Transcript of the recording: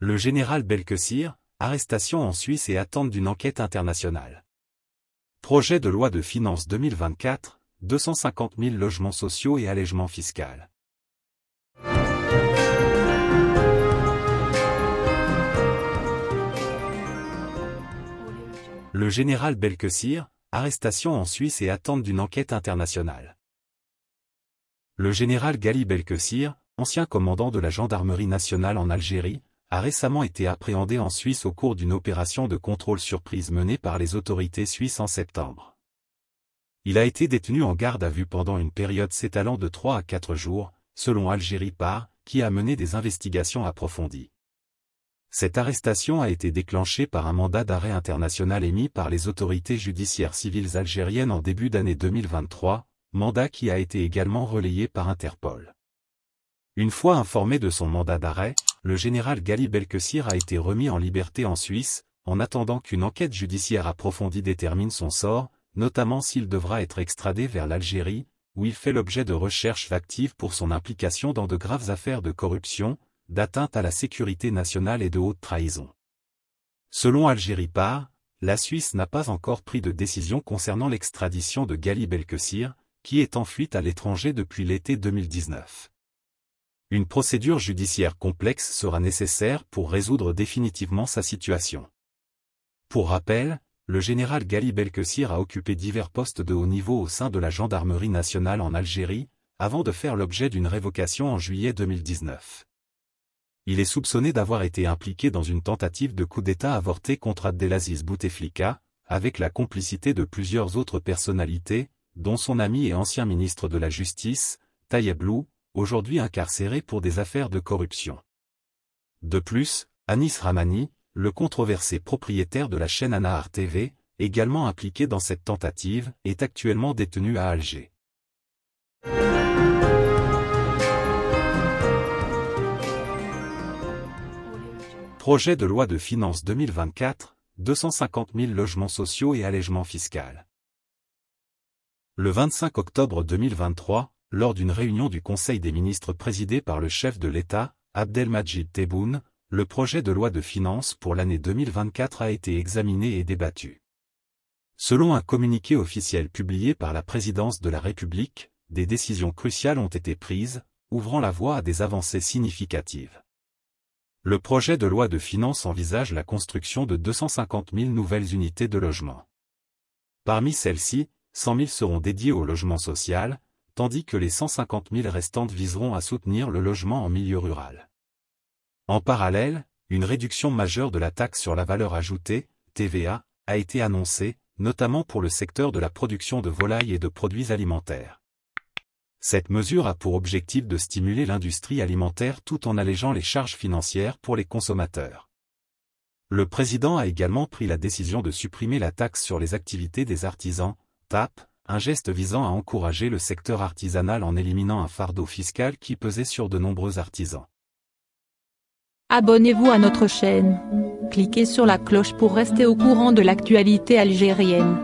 Le général Belkessir, arrestation en Suisse et attente d'une enquête internationale. Projet de loi de finances 2024, 250 000 logements sociaux et allègements fiscal. Le général Belkecir, arrestation en Suisse et attente d'une enquête internationale. Le général Gali Belkecir, ancien commandant de la gendarmerie nationale en Algérie, a récemment été appréhendé en Suisse au cours d'une opération de contrôle surprise menée par les autorités suisses en septembre. Il a été détenu en garde à vue pendant une période s'étalant de 3 à 4 jours, selon Algérie Par, qui a mené des investigations approfondies. Cette arrestation a été déclenchée par un mandat d'arrêt international émis par les autorités judiciaires civiles algériennes en début d'année 2023, mandat qui a été également relayé par Interpol. Une fois informé de son mandat d'arrêt, le général Gali Belkessir a été remis en liberté en Suisse, en attendant qu'une enquête judiciaire approfondie détermine son sort, notamment s'il devra être extradé vers l'Algérie, où il fait l'objet de recherches actives pour son implication dans de graves affaires de corruption, d'atteinte à la sécurité nationale et de haute trahison. Selon Algérie Par, la Suisse n'a pas encore pris de décision concernant l'extradition de Gali Belkessir, qui est en fuite à l'étranger depuis l'été 2019 une procédure judiciaire complexe sera nécessaire pour résoudre définitivement sa situation. Pour rappel, le général Galibel Belkessir a occupé divers postes de haut niveau au sein de la gendarmerie nationale en Algérie, avant de faire l'objet d'une révocation en juillet 2019. Il est soupçonné d'avoir été impliqué dans une tentative de coup d'État avorté contre Abdelaziz Bouteflika, avec la complicité de plusieurs autres personnalités, dont son ami et ancien ministre de la Justice, Tayeb aujourd'hui incarcéré pour des affaires de corruption. De plus, Anis Ramani, le controversé propriétaire de la chaîne Anahar TV, également impliqué dans cette tentative, est actuellement détenu à Alger. Projet de loi de finances 2024, 250 000 logements sociaux et allègements fiscal. Le 25 octobre 2023, lors d'une réunion du Conseil des ministres présidée par le chef de l'État, Abdelmajid Tebboune, le projet de loi de finances pour l'année 2024 a été examiné et débattu. Selon un communiqué officiel publié par la présidence de la République, des décisions cruciales ont été prises, ouvrant la voie à des avancées significatives. Le projet de loi de finances envisage la construction de 250 000 nouvelles unités de logement. Parmi celles-ci, 100 000 seront dédiées au logement social, tandis que les 150 000 restantes viseront à soutenir le logement en milieu rural. En parallèle, une réduction majeure de la taxe sur la valeur ajoutée, TVA, a été annoncée, notamment pour le secteur de la production de volailles et de produits alimentaires. Cette mesure a pour objectif de stimuler l'industrie alimentaire tout en allégeant les charges financières pour les consommateurs. Le président a également pris la décision de supprimer la taxe sur les activités des artisans, TAP, un geste visant à encourager le secteur artisanal en éliminant un fardeau fiscal qui pesait sur de nombreux artisans. Abonnez-vous à notre chaîne. Cliquez sur la cloche pour rester au courant de l'actualité algérienne.